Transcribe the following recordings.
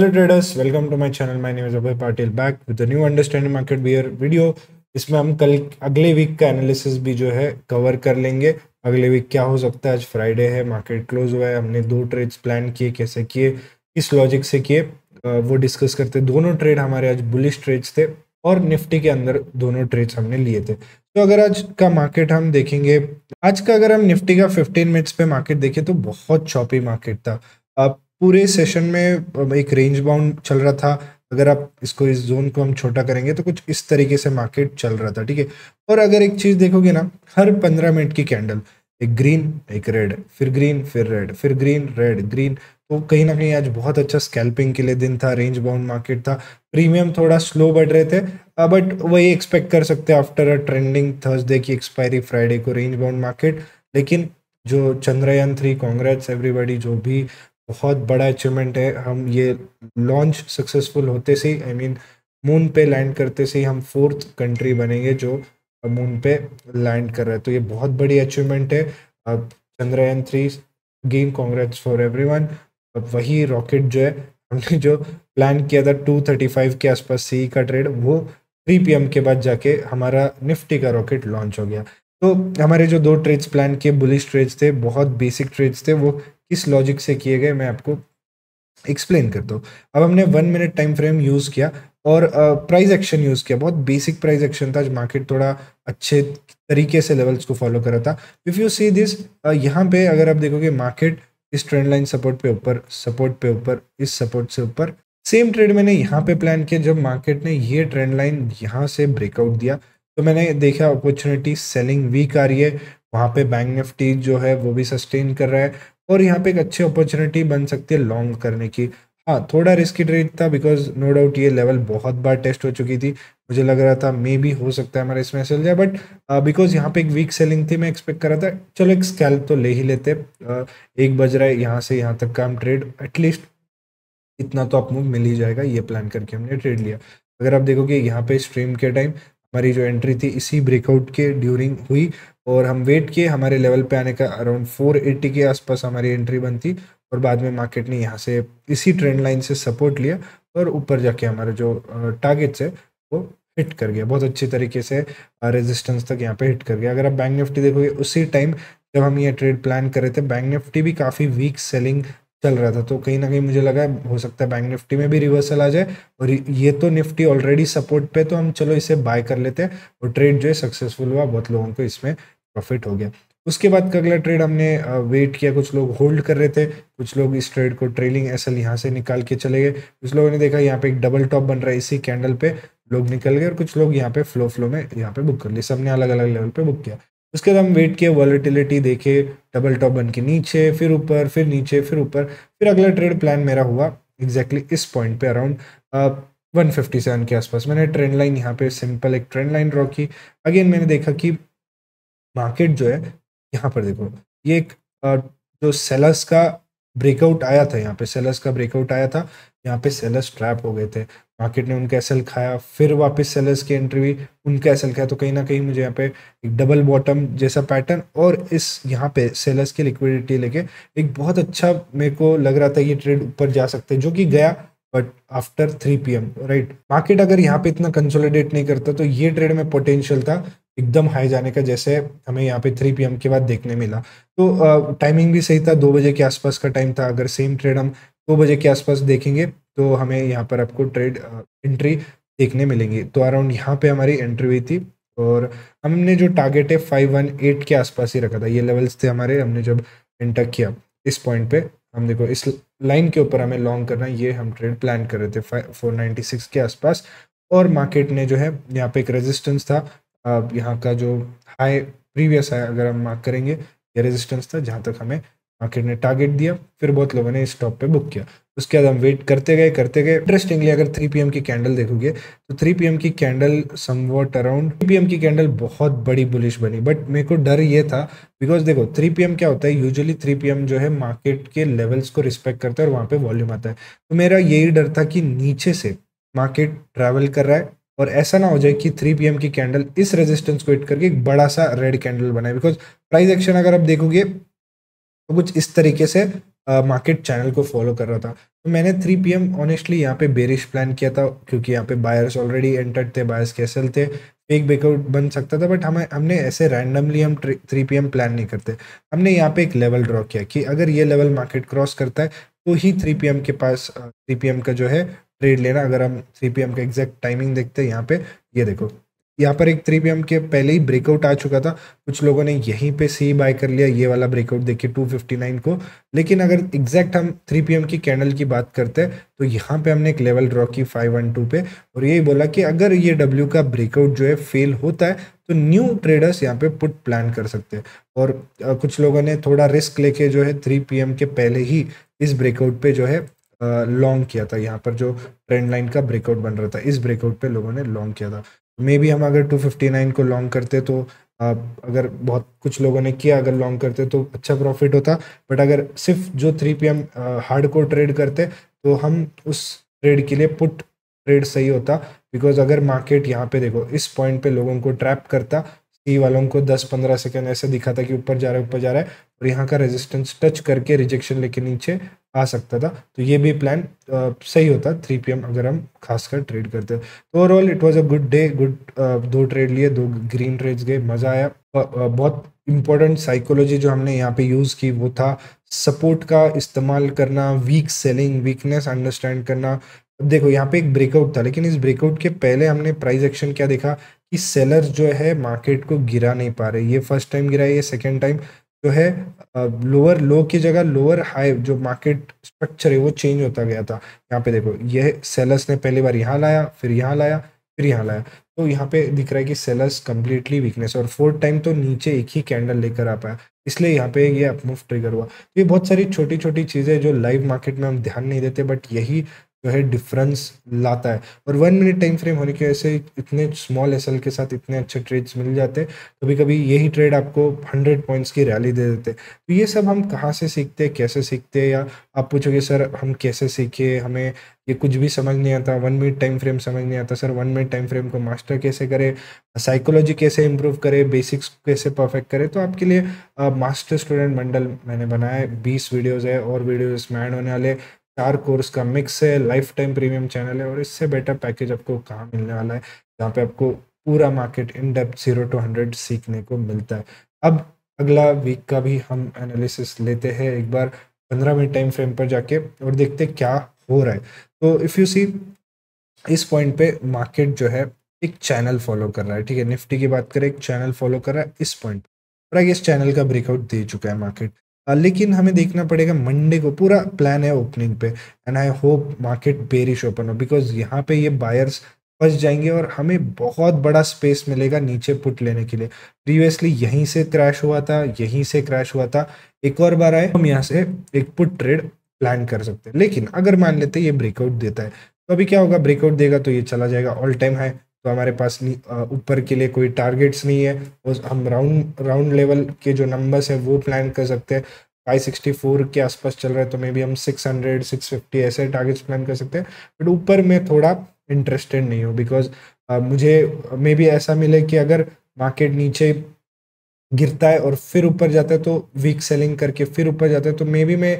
hello traders welcome to my channel my name is Abhay Patil back with new understanding market bear video इसमें हम कल अगले week का analysis भी जो है कवर कर लेंगे अगले वीक क्या हो सकता है आज फ्राइडे है मार्केट क्लोज हुआ है हमने दो ट्रेड्स प्लान किए कैसे किए किस लॉजिक से किए वो डिस्कस करते दोनों ट्रेड हमारे आज बुलिश ट्रेड्स थे और निफ्टी के अंदर दोनों ट्रेड्स हमने लिए थे तो अगर आज का मार्केट हम देखेंगे आज का अगर हम निफ्टी का 15 मिनट्स पे मार्केट देखें तो बहुत चौपी मार्केट था आप पूरे सेशन में एक रेंज बाउंड चल रहा था अगर आप इसको इस जोन को हम छोटा करेंगे तो कुछ इस तरीके से मार्केट चल रहा था ठीक है और अगर एक चीज़ देखोगे ना हर पंद्रह मिनट की कैंडल एक ग्रीन एक रेड फिर ग्रीन फिर रेड फिर ग्रीन रेड ग्रीन तो कहीं ना कहीं आज बहुत अच्छा स्कैल्पिंग के लिए दिन था रेंज बाउंड मार्केट था प्रीमियम थोड़ा स्लो बढ़ रहे थे बट वही एक्सपेक्ट कर सकते आफ्टर अ ट्रेंडिंग थर्सडे की एक्सपायरी फ्राइडे को रेंज बाउंड मार्केट लेकिन जो चंद्रयान थ्री कांग्रेस एवरीबॉडी जो भी बहुत बड़ा अचीवमेंट है हम ये लॉन्च सक्सेसफुल होते से आई मीन मून पे लैंड करते से ही हम फोर्थ कंट्री बनेंगे जो मून पे लैंड कर रहे हैं तो ये बहुत बड़ी अचीवमेंट है अब Chandrayaan three game congrats for everyone अब वही रॉकेट जो है हमने जो प्लान किया था टू थर्टी फाइव के आसपास सी का ट्रेड वो पी पीएम के बाद जाके हमारा निफ्टी का रॉकेट लॉन्च हो गया तो हमारे जो दो ट्रेड्स प्लान किए बुलिश ट्रेड्स थे बहुत बेसिक ट्रेड्स थे वो किस लॉजिक से किए गए मैं आपको एक्सप्लेन करता हूँ अब हमने one minute time frame use किया और प्राइस एक्शन यूज़ किया बहुत बेसिक प्राइस एक्शन था जो मार्केट थोड़ा अच्छे तरीके से लेवल्स को फॉलो करा था इफ़ यू सी दिस यहाँ पे अगर आप देखोगे मार्केट इस ट्रेंड लाइन सपोर्ट पे ऊपर सपोर्ट पे ऊपर इस सपोर्ट से ऊपर सेम ट्रेड मैंने यहाँ पे प्लान किया जब मार्केट ने ये ट्रेंड लाइन यहाँ से ब्रेकआउट दिया तो मैंने देखा अपॉर्चुनिटी सेलिंग वीक आ रही है वहाँ पे बैंक निफ्टी जो है वो भी सस्टेन कर रहा है और यहाँ पे एक अच्छी अपॉर्चुनिटी बन सकती है लॉन्ग करने की हाँ थोड़ा रिस्की ट्रेड था बिकॉज नो डाउट ये लेवल बहुत बार टेस्ट हो चुकी थी मुझे लग रहा था मे भी हो सकता है हमारे इसमें चल जाए बट बिकॉज uh, यहाँ पे एक वीक सेलिंग थी मैं एक्सपेक्ट कर रहा था चलो एक स्कैल्प तो ले ही लेते uh, एक बज रहा है यहाँ से यहाँ तक का हम ट्रेड एटलीस्ट इतना तो मूव मिल ही जाएगा ये प्लान करके हमने ट्रेड लिया अगर आप देखोगे यहाँ पे स्ट्रीम के टाइम हमारी जो एंट्री थी इसी ब्रेकआउट के ड्यूरिंग हुई और हम वेट किए हमारे लेवल पे आने का अराउंड फोर एट्टी के आसपास हमारी एंट्री बनती और बाद में मार्केट ने यहाँ से इसी ट्रेंड लाइन से सपोर्ट लिया और ऊपर जाके हमारे जो टारगेट्स है वो हिट कर गया बहुत अच्छी तरीके से रेजिस्टेंस तक यहाँ पे हिट कर गया अगर आप बैंक निफ्टी देखोगे उसी टाइम जब हम ये ट्रेड प्लान कर रहे थे बैंक निफ्टी भी काफ़ी वीक सेलिंग चल रहा था तो कहीं ना कहीं मुझे लगा हो सकता है बैंक निफ्टी में भी रिवर्सल आ जाए और ये तो निफ्टी ऑलरेडी सपोर्ट पे तो हम चलो इसे बाय कर लेते हैं और ट्रेड जो है सक्सेसफुल हुआ बहुत लोगों को इसमें प्रॉफिट हो गया उसके बाद का अगला ट्रेड हमने वेट किया कुछ लोग होल्ड कर रहे थे कुछ लोग इस ट्रेड को ट्रेलिंग एसल यहाँ से निकाल के चले गए कुछ लोगों ने देखा यहाँ पे एक डबल टॉप बन रहा है इसी कैंडल पे लोग निकल गए और कुछ लोग यहाँ पे फ्लो फ्लो में यहाँ पे बुक कर लिए सबने अलग अलग लेवल पे बुक किया उसके बाद हम वेट किया वॉलिटिलिटी देखे डबल टॉप बन के नीचे फिर ऊपर फिर नीचे फिर ऊपर फिर अगला ट्रेड प्लान मेरा हुआ एग्जैक्टली exactly इस पॉइंट पे अराउंड वन सेवन के आसपास मैंने ट्रेंड लाइन यहाँ पे सिंपल एक ट्रेंड लाइन ड्रॉ की अगेन मैंने देखा कि मार्केट जो है यहाँ पर देखो ये एक जो सेलर्स का ब्रेकआउट आया था यहाँ पे सेलर्स का ब्रेकआउट आया था यहाँ पे सेलर्स ट्रैप हो गए थे मार्केट ने उनका एसएल खाया फिर वापस सेलर्स की एंट्री हुई उनका एसएल खाया तो कहीं ना कहीं मुझे यहाँ पे एक डबल बॉटम जैसा पैटर्न और इस यहाँ पे सेलर्स की लिक्विडिटी लेके एक बहुत अच्छा मेरे को लग रहा था ये ट्रेड ऊपर जा सकते जो कि गया but after three P M right market अगर यहाँ पे इतना कंसोलिडेट नहीं करता तो ये ट्रेड में पोटेंशियल था एकदम हाई जाने का जैसे हमें यहाँ पे थ्री पीएम के बाद देखने मिला तो टाइमिंग भी सही था दो बजे के आसपास का टाइम था अगर सेम ट्रेड हम दो बजे के आसपास देखेंगे तो हमें यहाँ पर आपको ट्रेड एंट्री देखने मिलेंगी तो अराउंड यहाँ पे हमारी एंट्री हुई थी और हमने जो टारगेट है फाइव वन एट के आसपास ही रखा था ये लेवल्स थे हमारे हमने जब एंटर किया इस पॉइंट पे हम देखो इस लाइन के ऊपर हमें लॉन्ग करना ये हम ट्रेड प्लान कर रहे थे फोर नाइन्टी सिक्स के आसपास और मार्केट ने जो है यहाँ पे एक रेजिस्टेंस था अब यहाँ का जो हाई प्रीवियस है अगर हम मार्क करेंगे ये रेजिस्टेंस था जहाँ तक हमें मार्केट ने टारगेट दिया फिर बहुत लोगों ने इस स्टॉप पे बुक किया उसके बाद हम वेट करते गए करते गए इंटरेस्टिंगली अगर 3 पीएम की कैंडल देखोगे तो 3 पीएम की कैंडल वॉट अराउंड 3 पीएम की कैंडल बहुत बड़ी बुलिश बनी बट मेरे को डर ये था बिकॉज देखो 3 पीएम क्या होता है यूजुअली 3 पीएम जो है मार्केट के लेवल्स को रिस्पेक्ट करता है और वहाँ पे वॉल्यूम आता है तो मेरा यही डर था कि नीचे से मार्केट ट्रैवल कर रहा है और ऐसा ना हो जाए कि 3 पीएम की कैंडल इस रेजिस्टेंस को हिट करके एक बड़ा सा रेड कैंडल बनाए बिकॉज प्राइस एक्शन अगर आप देखोगे तो कुछ इस तरीके से मार्केट चैनल को फॉलो कर रहा था तो मैंने 3 पी एम ऑनेस्टली यहाँ पे बेरिश प्लान किया था क्योंकि यहाँ पे बायर्स ऑलरेडी एंटर्ड थे बायर्स कैसल थे फेक बेकआउट बन सकता था बट हमें हमने ऐसे रैंडमली हम थ्री पी एम प्लान नहीं करते हमने यहाँ पे एक लेवल ड्रॉ किया कि अगर ये लेवल मार्केट क्रॉस करता है तो ही थ्री पी एम के पास थ्री पी एम का जो है ट्रेड लेना अगर हम थ्री पी का एग्जैक्ट टाइमिंग देखते हैं यहाँ पे ये देखो यहाँ पर एक थ्री पी के पहले ही ब्रेकआउट आ चुका था कुछ लोगों ने यहीं पे सी बाय कर लिया ये वाला ब्रेकआउट देखिए 259 को लेकिन अगर एग्जैक्ट हम थ्री पी की कैंडल की बात करते हैं तो यहाँ पे हमने एक लेवल ड्रॉ की 512 पे और यही बोला कि अगर ये डब्ल्यू का ब्रेकआउट जो है फेल होता है तो न्यू ट्रेडर्स यहाँ पे पुट प्लान कर सकते हैं और कुछ लोगों ने थोड़ा रिस्क लेके जो है थ्री पी के पहले ही इस ब्रेकआउट पे जो है लॉन्ग किया था यहाँ पर जो ट्रेंड लाइन का ब्रेकआउट बन रहा था इस ब्रेकआउट पे लोगों ने लॉन्ग किया था मे बी हम अगर 259 को लॉन्ग करते तो अगर बहुत कुछ लोगों ने किया अगर लॉन्ग करते तो अच्छा प्रॉफिट होता बट अगर सिर्फ जो three P M hardcore trade करते तो हम उस ट्रेड के लिए पुट ट्रेड सही होता बिकॉज अगर मार्केट यहाँ पे देखो इस पॉइंट पे लोगों को ट्रैप करता सी वालों को 10-15 सेकेंड ऐसे दिखा था कि ऊपर जा रहा है ऊपर जा रहा है और यहाँ का रेजिस्टेंस टच करके रिजेक्शन लेके नीचे आ सकता था तो ये भी प्लान सही होता थ्री पी अगर हम खासकर ट्रेड करते तो overall it was a good day good दो ट्रेड लिए दो ग्रीन ट्रेड्स गए मज़ा आया बहुत इंपॉर्टेंट साइकोलॉजी जो हमने यहाँ पे यूज़ की वो था सपोर्ट का इस्तेमाल करना वीक सेलिंग वीकनेस अंडरस्टैंड करना देखो यहाँ पे एक ब्रेकआउट था लेकिन इस ब्रेकआउट के पहले हमने प्राइस एक्शन क्या देखा कि सेलर जो है मार्केट को गिरा नहीं पा रहे ये फर्स्ट टाइम गिरा है ये सेकेंड टाइम जो है लोअर लो की जगह लोअर हाई जो मार्केट स्ट्रक्चर है वो चेंज होता गया था यहाँ पे देखो ये सेलर्स ने पहली बार यहाँ लाया फिर यहाँ लाया फिर यहाँ लाया तो यहाँ पे दिख रहा है कि सेलर्स कम्प्लीटली वीकनेस और फोर्थ टाइम तो नीचे एक ही कैंडल लेकर आ पाया इसलिए यहाँ पे ये अपमूव ट्रिगर हुआ तो ये बहुत सारी छोटी छोटी चीज़ें जो लाइव मार्केट में हम ध्यान नहीं देते बट यही जो है डिफरेंस लाता है और वन मिनट टाइम फ्रेम होने की वजह से इतने स्मॉल एसल के साथ इतने अच्छे ट्रेड्स मिल जाते हैं कभी कभी यही ट्रेड आपको हंड्रेड पॉइंट्स की रैली दे देते हैं तो ये सब हम कहाँ से सीखते हैं कैसे सीखते हैं या आप पूछोगे सर हम कैसे सीखे हमें ये कुछ भी समझ नहीं आता वन मिनट टाइम फ्रेम समझ नहीं आता sir one minute time frame को मास्टर कैसे करे साइकोलॉजी कैसे इंप्रूव करे बेसिक्स कैसे परफेक्ट करे तो आपके लिए मास्टर स्टूडेंट मंडल मैंने बनाया है बीस वीडियोज़ है और वीडियोज इसमें ऐड होने वाले चार कोर्स का मिक्स है लाइफ टाइम प्रीमियम चैनल है और इससे बेटर पैकेज आपको कहाँ मिलने वाला है जहाँ पे आपको पूरा market in depth zero to hundred सीखने को मिलता है अब अगला वीक का भी हम एनालिसिस लेते हैं एक बार पंद्रह मिनट टाइम फ्रेम पर जाके और देखते क्या हो रहा है तो इफ़ यू सी इस पॉइंट पे मार्केट जो है एक चैनल फॉलो कर रहा है ठीक है निफ्टी की बात करें एक चैनल फॉलो कर रहा है इस पॉइंट पर इस चैनल का ब्रेकआउट दे चुका है मार्केट लेकिन हमें देखना पड़ेगा मंडे को पूरा प्लान है ओपनिंग पे and I hope market bearish open हो बिकॉज यहाँ पे ये बायर्स फंस जाएंगे और हमें बहुत बड़ा स्पेस मिलेगा नीचे पुट लेने के लिए प्रीवियसली यहीं से क्रैश हुआ था यहीं से क्रैश हुआ था एक और बार आए हम यहाँ से एक पुट ट्रेड प्लान कर सकते हैं लेकिन अगर मान लेते ये ब्रेकआउट देता है तो अभी क्या होगा ब्रेकआउट देगा तो ये चला जाएगा ऑल टाइम हाई तो हमारे पास ऊपर के लिए कोई टारगेट्स नहीं है और हम राउंड राउंड लेवल के जो नंबर्स हैं वो प्लान कर सकते हैं 564 के आसपास चल रहा है तो मे बी हम 600 650 ऐसे टारगेट्स प्लान कर सकते हैं बट ऊपर मैं थोड़ा इंटरेस्टेड नहीं हूँ बिकॉज uh, मुझे मे बी ऐसा मिले कि अगर मार्केट नीचे गिरता है और फिर ऊपर जाता है तो वीक सेलिंग करके फिर ऊपर जाता है तो मे बी मैं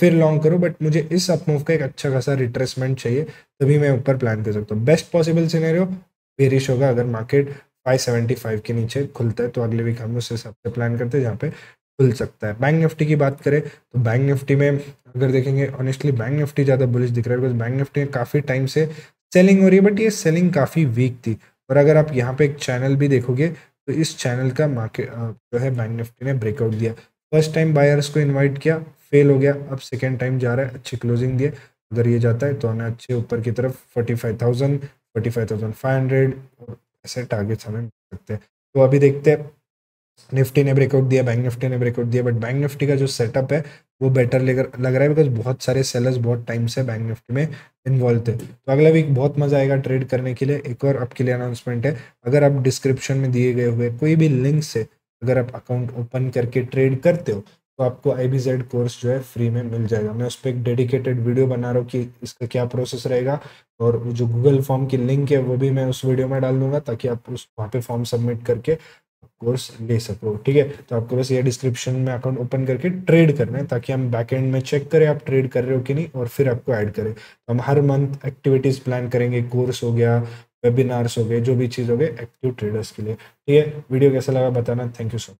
फिर लॉन्ग करूँ बट मुझे इस अपमूव का एक अच्छा खासा रिट्रेसमेंट चाहिए तभी मैं ऊपर प्लान कर सकता हूँ बेस्ट पॉसिबल सिनेरियो बेरिश होगा अगर मार्केट 575 के नीचे खुलता है तो अगले वीक हम उस हिसाब से प्लान करते हैं जहाँ पे खुल सकता है बैंक निफ्टी की बात करें तो बैंक निफ्टी में अगर देखेंगे ऑनेस्टली बैंक निफ्टी ज़्यादा बुलिश दिख रहा है बिकॉज बैंक निफ्टी में काफ़ी टाइम से सेलिंग हो रही है बट ये सेलिंग काफ़ी वीक थी और अगर आप यहाँ पे एक चैनल भी देखोगे तो इस चैनल का मार्केट जो है बैंक निफ्टी ने ब्रेकआउट दिया फर्स्ट टाइम बायर्स को इन्वाइट किया फेल हो गया अब सेकेंड टाइम जा रहा है अच्छी क्लोजिंग दिए अगर ये जाता है तो हमें अच्छे ऊपर की तरफ forty five thousand forty five thousand five hundred ऐसे टारगेट्स हमें मिल सकते हैं तो अभी देखते हैं निफ्टी ने ब्रेकआउट दिया बैंक निफ्टी ने ब्रेकआउट दिया बट बैंक निफ्टी का जो सेटअप है वो बेटर लेकर लग रहा है बिकॉज बहुत सारे सेलर्स बहुत टाइम से बैंक निफ्टी में इन्वॉल्व थे तो अगला वीक बहुत मजा आएगा ट्रेड करने के लिए एक और आपके लिए अनाउंसमेंट है अगर आप डिस्क्रिप्शन में दिए गए हुए कोई भी लिंक से अगर आप अकाउंट ओपन करके ट्रेड करते हो तो आपको आई बी जेड कोर्स जो है फ्री में मिल जाएगा मैं उस पर एक डेडिकेटेड वीडियो बना रहा हूँ कि इसका क्या प्रोसेस रहेगा और जो गूगल फॉर्म की लिंक है वो भी मैं उस वीडियो में डाल दूंगा ताकि आप उस वहाँ पे फॉर्म सबमिट करके कोर्स ले सको ठीक है तो आपको बस ये डिस्क्रिप्शन में अकाउंट ओपन करके ट्रेड करना है ताकि हम बैक एंड में चेक करें आप ट्रेड कर रहे हो कि नहीं और फिर आपको ऐड करें तो हम हर मंथ एक्टिविटीज़ प्लान करेंगे कोर्स हो गया वेबिनार्स हो गए जो भी चीज़ हो गए एक्टिव ट्रेडर्स के लिए ठीक है वीडियो कैसा लगा बताना थैंक यू सो मच